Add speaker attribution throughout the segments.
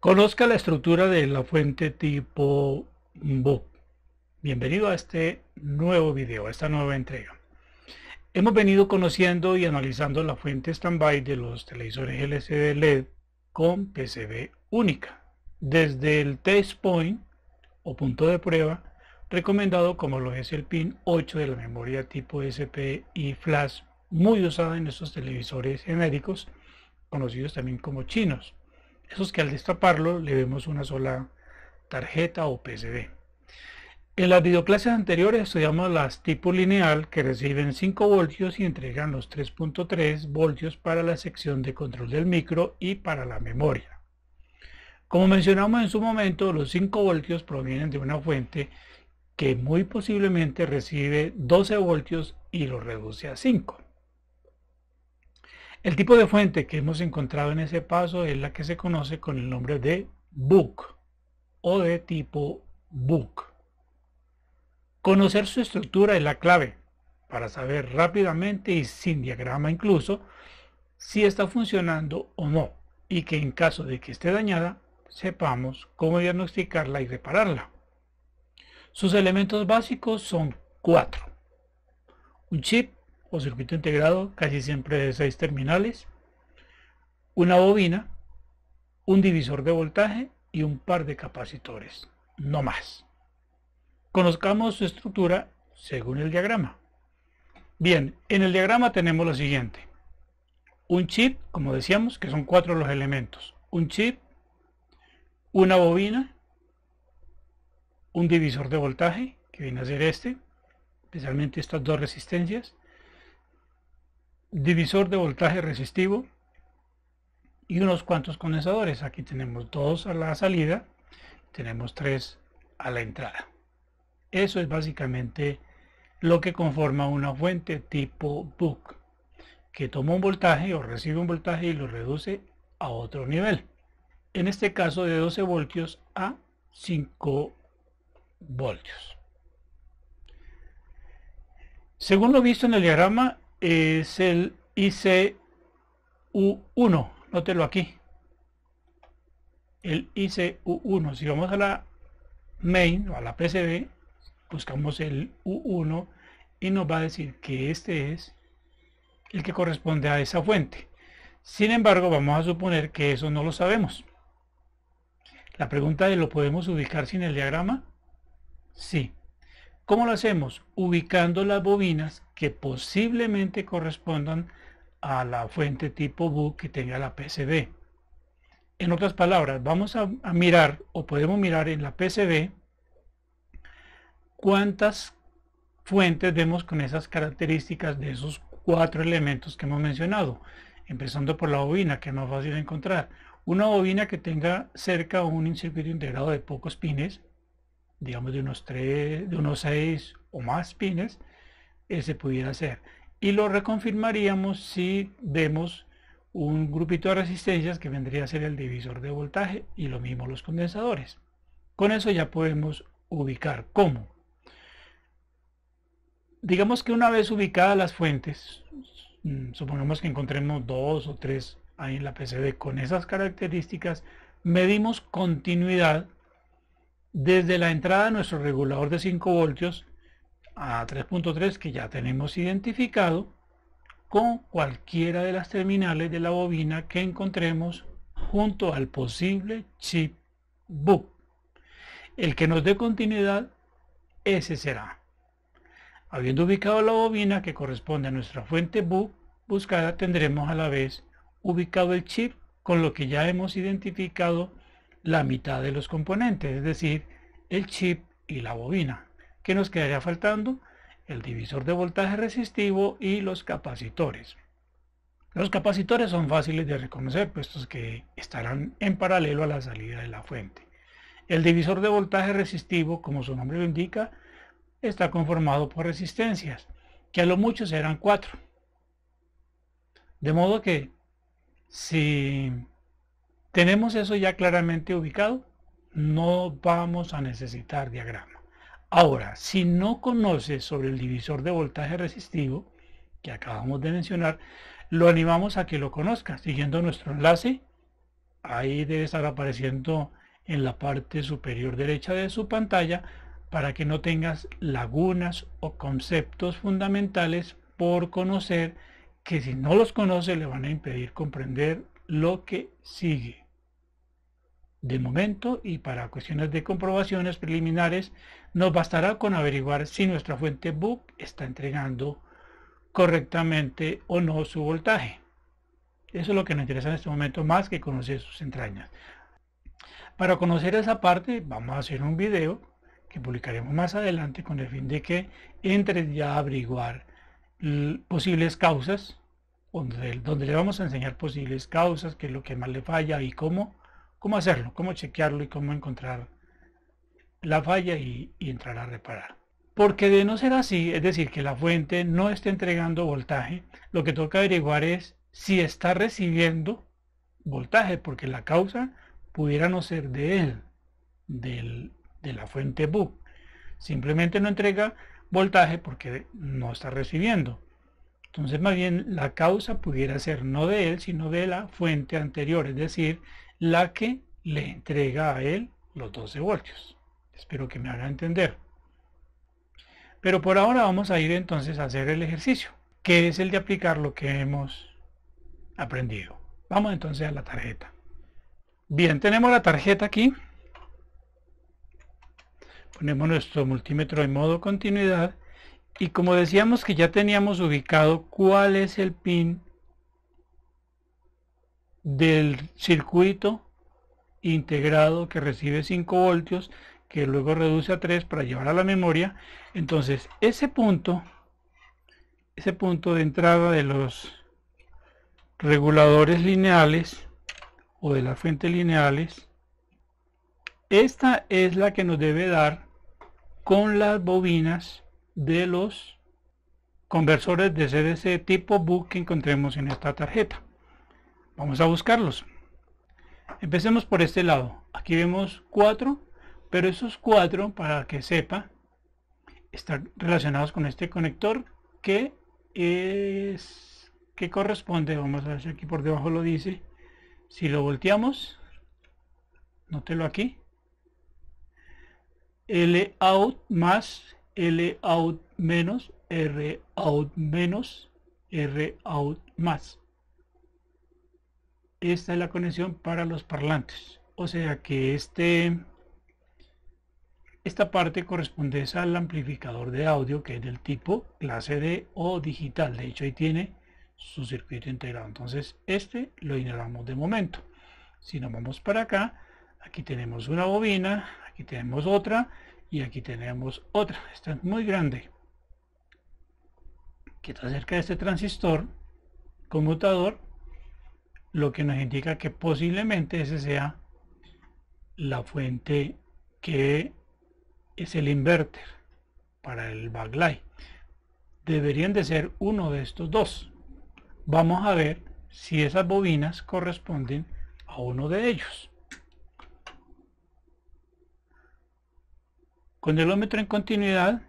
Speaker 1: Conozca la estructura de la fuente tipo book. Bienvenido a este nuevo video, a esta nueva entrega. Hemos venido conociendo y analizando la fuente standby de los televisores LCD LED con PCB única, desde el test point o punto de prueba recomendado como lo es el pin 8 de la memoria tipo SP y flash muy usada en estos televisores genéricos conocidos también como chinos esos que al destaparlo le vemos una sola tarjeta o PCB. En las videoclases anteriores estudiamos las tipo lineal que reciben 5 voltios y entregan los 3.3 voltios para la sección de control del micro y para la memoria. Como mencionamos en su momento, los 5 voltios provienen de una fuente que muy posiblemente recibe 12 voltios y lo reduce a 5. El tipo de fuente que hemos encontrado en ese paso es la que se conoce con el nombre de book o de tipo book. Conocer su estructura es la clave para saber rápidamente y sin diagrama incluso si está funcionando o no y que en caso de que esté dañada sepamos cómo diagnosticarla y repararla. Sus elementos básicos son cuatro. Un chip o circuito integrado, casi siempre de seis terminales, una bobina, un divisor de voltaje y un par de capacitores, no más. Conozcamos su estructura según el diagrama. Bien, en el diagrama tenemos lo siguiente. Un chip, como decíamos, que son cuatro los elementos. Un chip, una bobina, un divisor de voltaje, que viene a ser este, especialmente estas dos resistencias, divisor de voltaje resistivo y unos cuantos condensadores. Aquí tenemos dos a la salida, tenemos tres a la entrada. Eso es básicamente lo que conforma una fuente tipo book, que toma un voltaje o recibe un voltaje y lo reduce a otro nivel. En este caso de 12 voltios a 5 voltios. Según lo visto en el diagrama, es el ICU1. Nótelo aquí. El ICU1. Si vamos a la main o a la PCB, buscamos el U1 y nos va a decir que este es el que corresponde a esa fuente. Sin embargo, vamos a suponer que eso no lo sabemos. La pregunta de ¿lo podemos ubicar sin el diagrama? Sí. ¿Cómo lo hacemos? Ubicando las bobinas que posiblemente correspondan a la fuente tipo B que tenga la PCB. En otras palabras, vamos a, a mirar o podemos mirar en la PCB cuántas fuentes vemos con esas características de esos cuatro elementos que hemos mencionado. Empezando por la bobina, que es más fácil de encontrar. Una bobina que tenga cerca un circuito integrado de pocos pines, digamos de unos tres, de unos seis o más pines, ese eh, se pudiera hacer. Y lo reconfirmaríamos si vemos un grupito de resistencias que vendría a ser el divisor de voltaje y lo mismo los condensadores. Con eso ya podemos ubicar cómo. Digamos que una vez ubicadas las fuentes, mm, supongamos que encontremos dos o tres ahí en la PCB con esas características, medimos continuidad desde la entrada nuestro regulador de 5 voltios a 3.3 que ya tenemos identificado con cualquiera de las terminales de la bobina que encontremos junto al posible chip book. El que nos dé continuidad, ese será. Habiendo ubicado la bobina que corresponde a nuestra fuente book buscada, tendremos a la vez ubicado el chip con lo que ya hemos identificado la mitad de los componentes, es decir, el chip y la bobina. ¿Qué nos quedaría faltando? El divisor de voltaje resistivo y los capacitores. Los capacitores son fáciles de reconocer, puestos que estarán en paralelo a la salida de la fuente. El divisor de voltaje resistivo, como su nombre lo indica, está conformado por resistencias, que a lo mucho serán cuatro. De modo que si tenemos eso ya claramente ubicado. No vamos a necesitar diagrama. Ahora, si no conoces sobre el divisor de voltaje resistivo, que acabamos de mencionar, lo animamos a que lo conozcas siguiendo nuestro enlace. Ahí debe estar apareciendo en la parte superior derecha de su pantalla para que no tengas lagunas o conceptos fundamentales por conocer que si no los conoce le van a impedir comprender lo que sigue. De momento y para cuestiones de comprobaciones preliminares, nos bastará con averiguar si nuestra fuente BUC está entregando correctamente o no su voltaje. Eso es lo que nos interesa en este momento más que conocer sus entrañas. Para conocer esa parte vamos a hacer un video que publicaremos más adelante con el fin de que entre ya a averiguar posibles causas, donde, donde le vamos a enseñar posibles causas, qué es lo que más le falla y cómo cómo hacerlo, cómo chequearlo y cómo encontrar la falla y, entrar a reparar. Porque de no ser así, es decir, que la fuente no esté entregando voltaje, lo que toca averiguar es si está recibiendo voltaje, porque la causa pudiera no ser de él, de la fuente book, Simplemente no entrega voltaje porque no está recibiendo. Entonces más bien la causa pudiera ser no de él, sino de la fuente anterior, es decir, la que le entrega a él los 12 voltios. Espero que me haga entender. Pero por ahora vamos a ir entonces a hacer el ejercicio, que es el de aplicar lo que hemos aprendido. Vamos entonces a la tarjeta. Bien, tenemos la tarjeta aquí. Ponemos nuestro multímetro en modo continuidad. Y como decíamos que ya teníamos ubicado cuál es el pin del circuito integrado que recibe 5 voltios que luego reduce a 3 para llevar a la memoria entonces ese punto ese punto de entrada de los reguladores lineales o de las fuentes lineales esta es la que nos debe dar con las bobinas de los conversores de CDC tipo book que encontremos en esta tarjeta Vamos a buscarlos. Empecemos por este lado. Aquí vemos cuatro, pero esos cuatro, para que sepa, están relacionados con este conector que es que corresponde, vamos a ver si aquí por debajo lo dice, si lo volteamos, nótelo aquí, L out más, L out menos, R out menos, R out más esta es la conexión para los parlantes. O sea que este, esta parte corresponde al amplificador de audio que es del tipo clase D o digital. De hecho ahí tiene su circuito integrado. Entonces este lo ignoramos de momento. Si nos vamos para acá, aquí tenemos una bobina, aquí tenemos otra y aquí tenemos otra. Esta es muy grande. Que está cerca de este transistor conmutador lo que nos indica que posiblemente ese sea la fuente que es el inverter para el backlight. Deberían de ser uno de estos dos. Vamos a ver si esas bobinas corresponden a uno de ellos. Con el ómetro en continuidad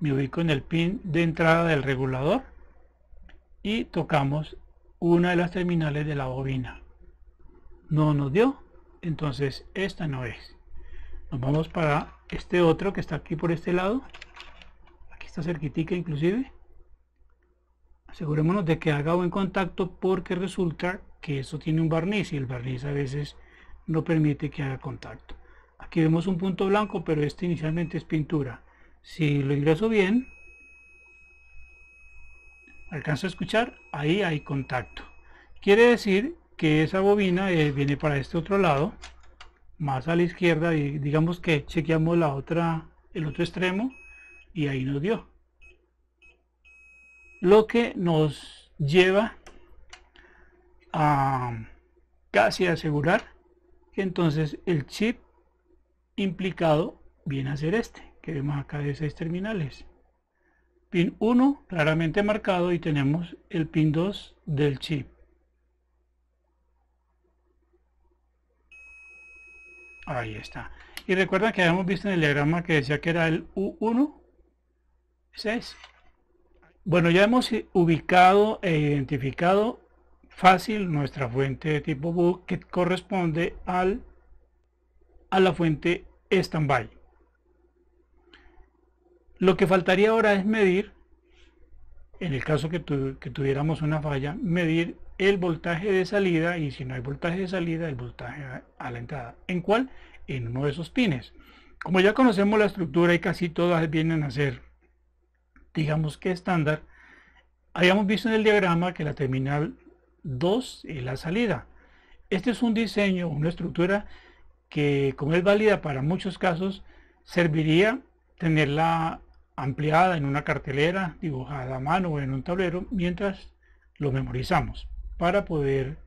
Speaker 1: me ubico en el pin de entrada del regulador y tocamos una de las terminales de la bobina. No nos dio, entonces esta no es. Nos vamos para este otro que está aquí por este lado. Aquí está cerquitica inclusive. Asegurémonos de que haga buen contacto porque resulta que eso tiene un barniz y el barniz a veces no permite que haga contacto. Aquí vemos un punto blanco, pero este inicialmente es pintura. Si lo ingreso bien, alcanzo a escuchar, ahí hay contacto. Quiere decir que esa bobina eh, viene para este otro lado, más a la izquierda, y digamos que chequeamos la otra, el otro extremo, y ahí nos dio. Lo que nos lleva a casi asegurar que entonces el chip implicado viene a ser este, que vemos acá de seis terminales pin 1 claramente marcado y tenemos el pin 2 del chip. Ahí está. Y recuerda que habíamos visto en el diagrama que decía que era el U1, es. Bueno, ya hemos ubicado e identificado fácil nuestra fuente de tipo book que corresponde al, a la fuente standby. Lo que faltaría ahora es medir, en el caso que, tuviéramos una falla, medir el voltaje de salida y si no hay voltaje de salida, el voltaje a, la entrada. ¿En cuál? En uno de esos pines. Como ya conocemos la estructura y casi todas vienen a ser, digamos que estándar, habíamos visto en el diagrama que la terminal 2 es la salida. Este es un diseño, una estructura que como es válida para muchos casos, serviría tenerla ampliada en una cartelera, dibujada a mano o en un tablero, mientras lo memorizamos, para poder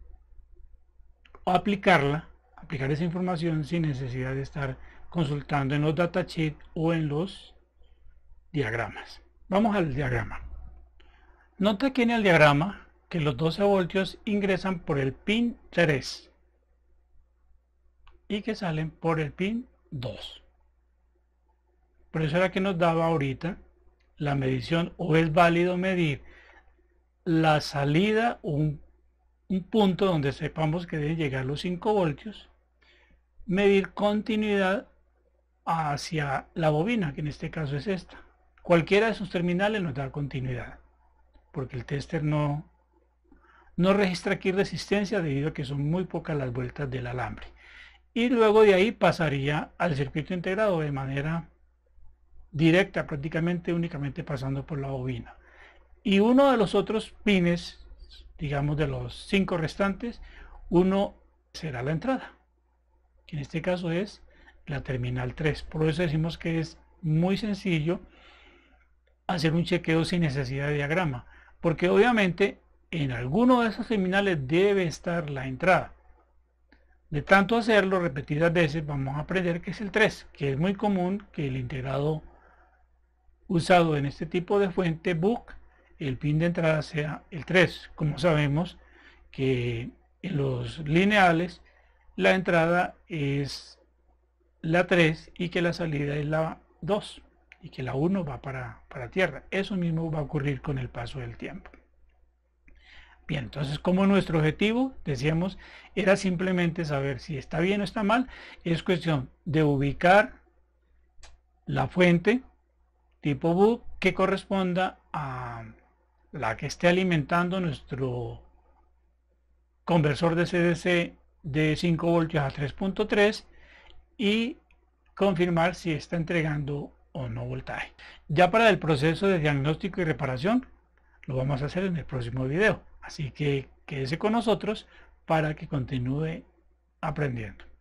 Speaker 1: aplicarla, aplicar esa información sin necesidad de estar consultando en los datasheets o en los diagramas. Vamos al diagrama. Nota que en el diagrama que los 12 voltios ingresan por el pin 3 y que salen por el pin 2. Por eso era que nos daba ahorita la medición o es válido medir la salida, un, un punto donde sepamos que deben llegar los 5 voltios, medir continuidad hacia la bobina, que en este caso es esta. Cualquiera de sus terminales nos da continuidad, porque el tester no, no registra aquí resistencia debido a que son muy pocas las vueltas del alambre. Y luego de ahí pasaría al circuito integrado de manera directa prácticamente únicamente pasando por la bobina. Y uno de los otros pines, digamos de los cinco restantes, uno será la entrada, en este caso es la terminal 3. Por eso decimos que es muy sencillo hacer un chequeo sin necesidad de diagrama, porque obviamente en alguno de esos terminales debe estar la entrada. De tanto hacerlo repetidas veces, vamos a aprender que es el 3, que es muy común que el integrado usado en este tipo de fuente book, el pin de entrada sea el 3. Como sabemos que en los lineales la entrada es la 3 y que la salida es la 2 y que la 1 va para, para tierra. Eso mismo va a ocurrir con el paso del tiempo. Bien, entonces como nuestro objetivo, decíamos, era simplemente saber si está bien o está mal, es cuestión de ubicar la fuente tipo book que corresponda a la que esté alimentando nuestro conversor de CDC de 5 voltios a 3.3 y confirmar si está entregando o no voltaje. Ya para el proceso de diagnóstico y reparación lo vamos a hacer en el próximo video. Así que quédese con nosotros para que continúe aprendiendo.